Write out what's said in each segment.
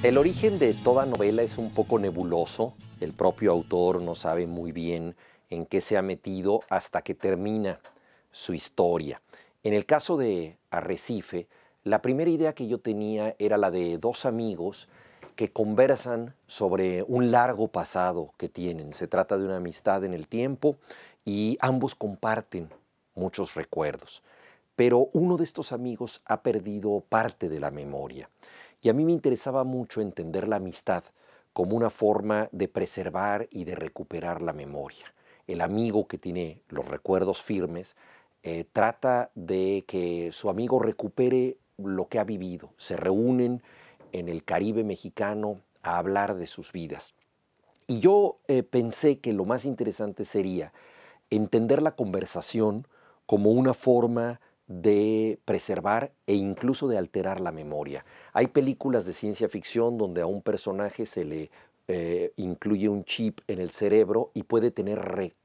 El origen de toda novela es un poco nebuloso. El propio autor no sabe muy bien en qué se ha metido hasta que termina su historia. En el caso de Arrecife, la primera idea que yo tenía era la de dos amigos que conversan sobre un largo pasado que tienen. Se trata de una amistad en el tiempo y ambos comparten muchos recuerdos. Pero uno de estos amigos ha perdido parte de la memoria y a mí me interesaba mucho entender la amistad como una forma de preservar y de recuperar la memoria. El amigo que tiene los recuerdos firmes eh, trata de que su amigo recupere lo que ha vivido. Se reúnen en el Caribe mexicano a hablar de sus vidas. Y yo eh, pensé que lo más interesante sería entender la conversación como una forma de preservar e incluso de alterar la memoria. Hay películas de ciencia ficción donde a un personaje se le eh, incluye un chip en el cerebro y puede tener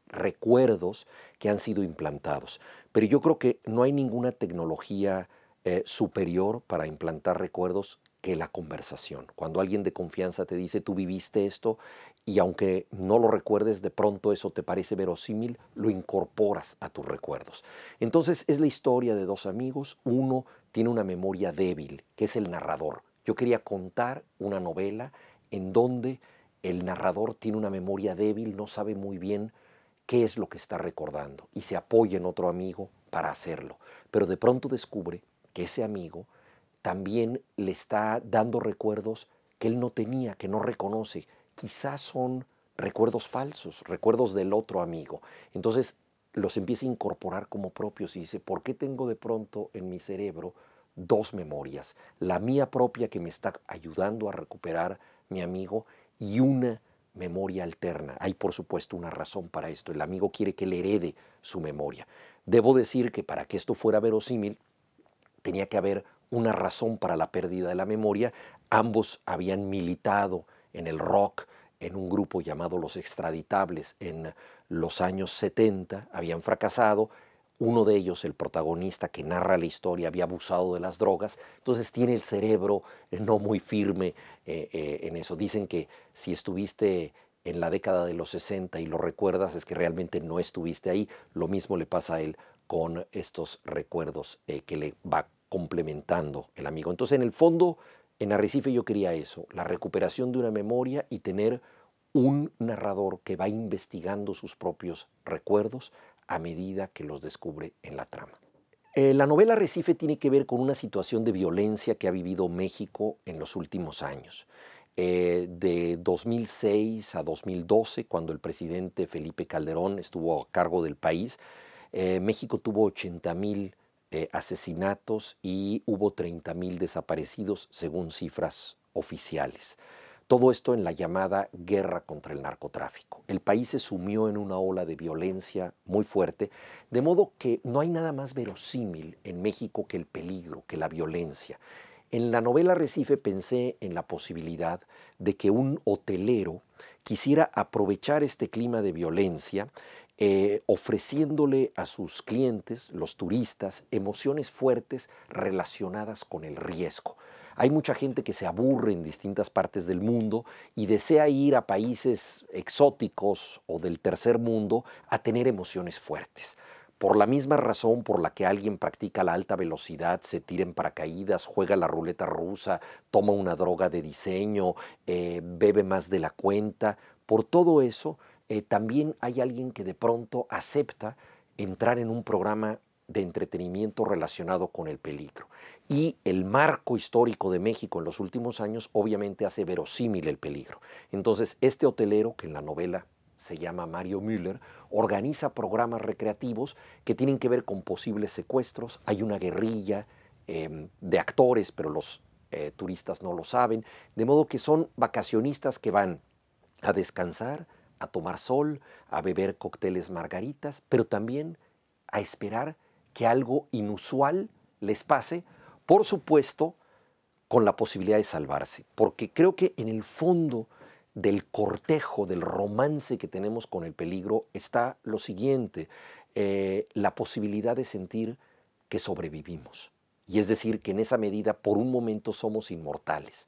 recuerdos que han sido implantados. Pero yo creo que no hay ninguna tecnología eh, superior para implantar recuerdos que la conversación. Cuando alguien de confianza te dice, tú viviste esto, y aunque no lo recuerdes, de pronto eso te parece verosímil, lo incorporas a tus recuerdos. Entonces es la historia de dos amigos, uno tiene una memoria débil, que es el narrador. Yo quería contar una novela en donde el narrador tiene una memoria débil, no sabe muy bien qué es lo que está recordando y se apoya en otro amigo para hacerlo. Pero de pronto descubre que ese amigo también le está dando recuerdos que él no tenía, que no reconoce. Quizás son recuerdos falsos, recuerdos del otro amigo. Entonces los empieza a incorporar como propios y dice, ¿por qué tengo de pronto en mi cerebro dos memorias? La mía propia que me está ayudando a recuperar mi amigo y una memoria alterna. Hay por supuesto una razón para esto. El amigo quiere que le herede su memoria. Debo decir que para que esto fuera verosímil, tenía que haber una razón para la pérdida de la memoria. Ambos habían militado en el rock, en un grupo llamado Los Extraditables en los años 70, habían fracasado. Uno de ellos, el protagonista que narra la historia, había abusado de las drogas, entonces tiene el cerebro eh, no muy firme eh, eh, en eso. Dicen que si estuviste en la década de los 60 y lo recuerdas es que realmente no estuviste ahí. Lo mismo le pasa a él con estos recuerdos que le va complementando el amigo. Entonces, en el fondo, en Arrecife yo quería eso, la recuperación de una memoria y tener un narrador que va investigando sus propios recuerdos a medida que los descubre en la trama. Eh, la novela Arrecife tiene que ver con una situación de violencia que ha vivido México en los últimos años. Eh, de 2006 a 2012, cuando el presidente Felipe Calderón estuvo a cargo del país, eh, México tuvo 80 mil eh, asesinatos y hubo 30.000 desaparecidos según cifras oficiales. Todo esto en la llamada guerra contra el narcotráfico. El país se sumió en una ola de violencia muy fuerte, de modo que no hay nada más verosímil en México que el peligro, que la violencia. En la novela Recife pensé en la posibilidad de que un hotelero quisiera aprovechar este clima de violencia eh, ofreciéndole a sus clientes, los turistas, emociones fuertes relacionadas con el riesgo. Hay mucha gente que se aburre en distintas partes del mundo y desea ir a países exóticos o del tercer mundo a tener emociones fuertes. Por la misma razón por la que alguien practica la alta velocidad, se tira en paracaídas, juega la ruleta rusa, toma una droga de diseño, eh, bebe más de la cuenta, por todo eso eh, también hay alguien que de pronto acepta entrar en un programa de entretenimiento relacionado con el peligro. Y el marco histórico de México en los últimos años obviamente hace verosímil el peligro. Entonces, este hotelero, que en la novela se llama Mario Müller, organiza programas recreativos que tienen que ver con posibles secuestros. Hay una guerrilla em, de actores, pero los eh, turistas no lo saben. De modo que son vacacionistas que van a descansar, a tomar sol, a beber cócteles margaritas, pero también a esperar que algo inusual les pase, por supuesto, con la posibilidad de salvarse, porque creo que en el fondo del cortejo, del romance que tenemos con el peligro, está lo siguiente, eh, la posibilidad de sentir que sobrevivimos. Y es decir, que en esa medida por un momento somos inmortales.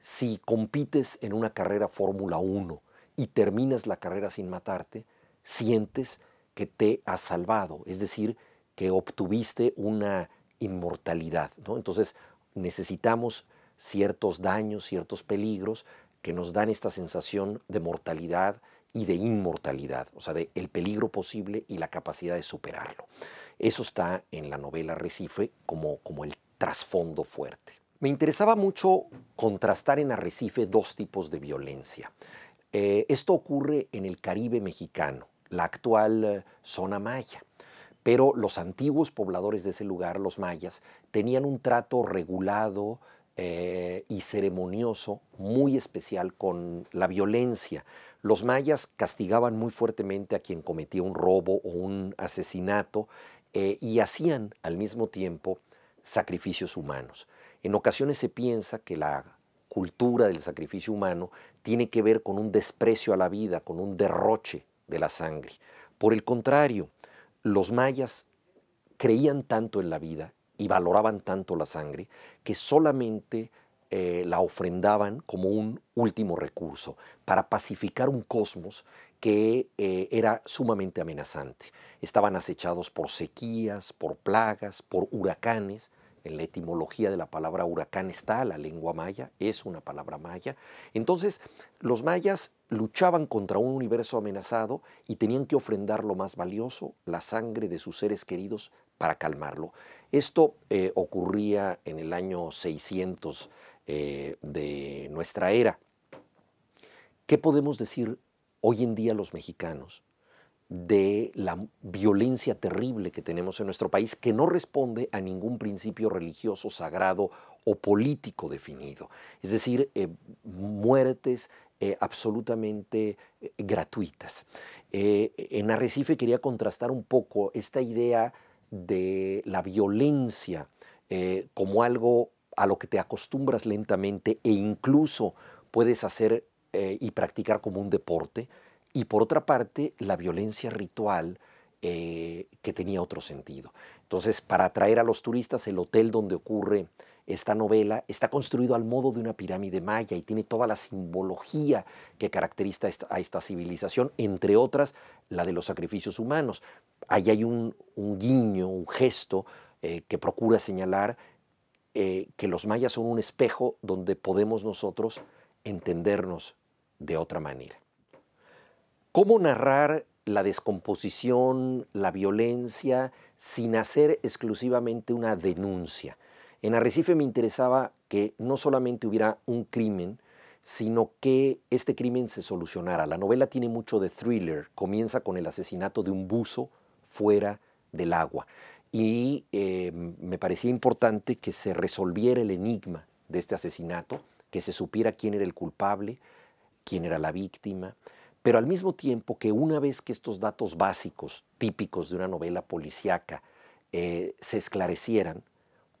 Si compites en una carrera Fórmula 1 y terminas la carrera sin matarte, sientes que te has salvado, es decir, que obtuviste una inmortalidad. Entonces necesitamos ciertos daños, ciertos peligros que nos dan esta sensación de mortalidad y de inmortalidad, o sea, de el peligro posible y la capacidad de superarlo. Eso está en la novela Recife como, como el trasfondo fuerte. Me interesaba mucho contrastar en Arrecife dos tipos de violencia. Eh, esto ocurre en el Caribe mexicano, la actual eh, zona maya. Pero los antiguos pobladores de ese lugar, los mayas, tenían un trato regulado eh, y ceremonioso muy especial con la violencia. Los mayas castigaban muy fuertemente a quien cometía un robo o un asesinato y hacían al mismo tiempo sacrificios humanos. En ocasiones se piensa que la cultura del sacrificio humano tiene que ver con un desprecio a la vida, con un derroche de la sangre. Por el contrario, los mayas creían tanto en la vida y valoraban tanto la sangre que solamente eh, la ofrendaban como un último recurso para pacificar un cosmos que eh, era sumamente amenazante. Estaban acechados por sequías, por plagas, por huracanes en la etimología de la palabra huracán está la lengua maya, es una palabra maya. Entonces, los mayas luchaban contra un universo amenazado y tenían que ofrendar lo más valioso, la sangre de sus seres queridos, para calmarlo. Esto eh, ocurría en el año 600 eh, de nuestra era. ¿Qué podemos decir hoy en día los mexicanos de la violencia terrible que tenemos en nuestro país, que no responde a ningún principio religioso, sagrado o político definido. Es decir, eh, muertes eh, absolutamente eh, gratuitas. en Arrecife quería contrastar un poco esta idea de la violencia como algo a lo que te acostumbras lentamente e incluso puedes hacer y practicar como un deporte, y por otra parte la violencia ritual eh, que tenía otro sentido. Entonces, para atraer a los turistas, el hotel donde ocurre esta novela está construido al modo de una pirámide maya y tiene toda la simbología que caracteriza a esta civilización, entre otras la de los sacrificios humanos. Ahí hay un, guiño, un gesto eh, que procura señalar eh, que los mayas son un espejo donde podemos nosotros entendernos de otra manera. ¿Cómo narrar la descomposición, la violencia, sin hacer exclusivamente una denuncia? En Arrecife me interesaba que no solamente hubiera un crimen, sino que este crimen se solucionara. La novela tiene mucho de thriller, comienza con el asesinato de un buzo fuera del agua. Y em, me parecía importante que se resolviera el enigma de este asesinato, que se supiera quién era el culpable, quién era la víctima. Pero al mismo tiempo que una vez que estos datos básicos, típicos de una novela policíaca, eh, se esclarecieran,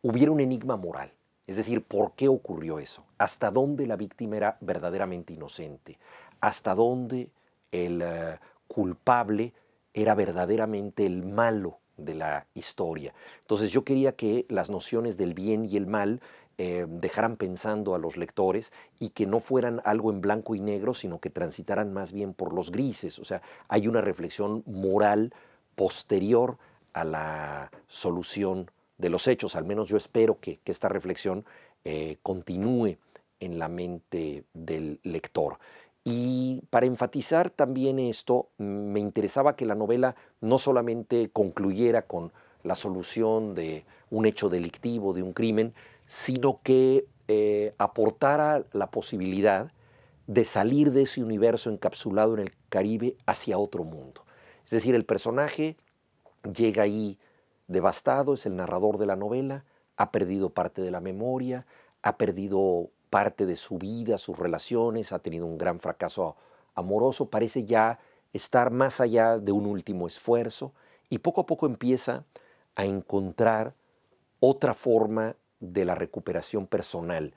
hubiera un enigma moral. Es decir, ¿por qué ocurrió eso? ¿Hasta dónde la víctima era verdaderamente inocente? ¿Hasta dónde el eh, culpable era verdaderamente el malo de la historia? Entonces yo quería que las nociones del bien y el mal eh, dejaran pensando a los lectores y que no fueran algo en blanco y negro, sino que transitaran más bien por los grises. O sea, hay una reflexión moral posterior a la solución de los hechos. Al menos yo espero que, esta reflexión eh, continúe en la mente del lector. Y para enfatizar también esto, me interesaba que la novela no solamente concluyera con la solución de un hecho delictivo, de un crimen, sino que eh, aportara la posibilidad de salir de ese universo encapsulado en el Caribe hacia otro mundo. Es decir, el personaje llega ahí devastado, es el narrador de la novela, ha perdido parte de la memoria, ha perdido parte de su vida, sus relaciones, ha tenido un gran fracaso amoroso, parece ya estar más allá de un último esfuerzo y poco a poco empieza a encontrar otra forma de la recuperación personal.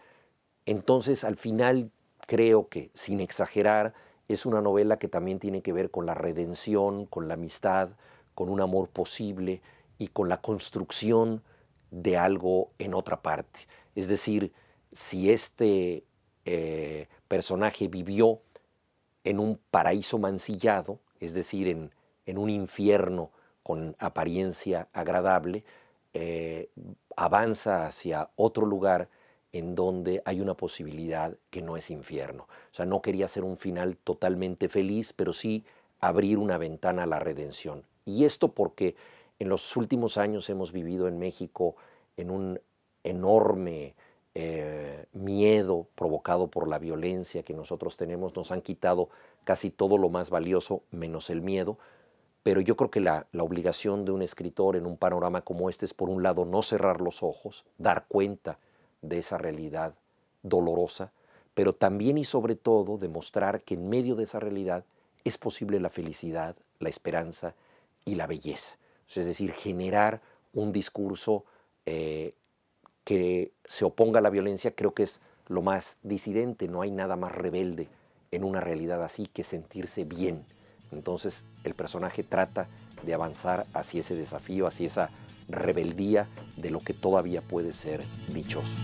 Entonces, al final, creo que, sin exagerar, es una novela que también tiene que ver con la redención, con la amistad, con un amor posible y con la construcción de algo en otra parte. Es decir, si este eh, personaje vivió en un paraíso mancillado, es decir, en, un infierno con apariencia agradable, eh, avanza hacia otro lugar en donde hay una posibilidad que no es infierno. O sea, no quería hacer un final totalmente feliz, pero sí abrir una ventana a la redención. Y esto porque en los últimos años hemos vivido en México en un enorme eh, miedo provocado por la violencia que nosotros tenemos. Nos han quitado casi todo lo más valioso, menos el miedo. Pero yo creo que la, obligación de un escritor en un panorama como este es, por un lado, no cerrar los ojos, dar cuenta de esa realidad dolorosa, pero también y sobre todo demostrar que en medio de esa realidad es posible la felicidad, la esperanza y la belleza. Es decir, generar un discurso eh, que se oponga a la violencia creo que es lo más disidente, no hay nada más rebelde en una realidad así que sentirse bien. Entonces el personaje trata de avanzar hacia ese desafío, hacia esa rebeldía de lo que todavía puede ser dichoso.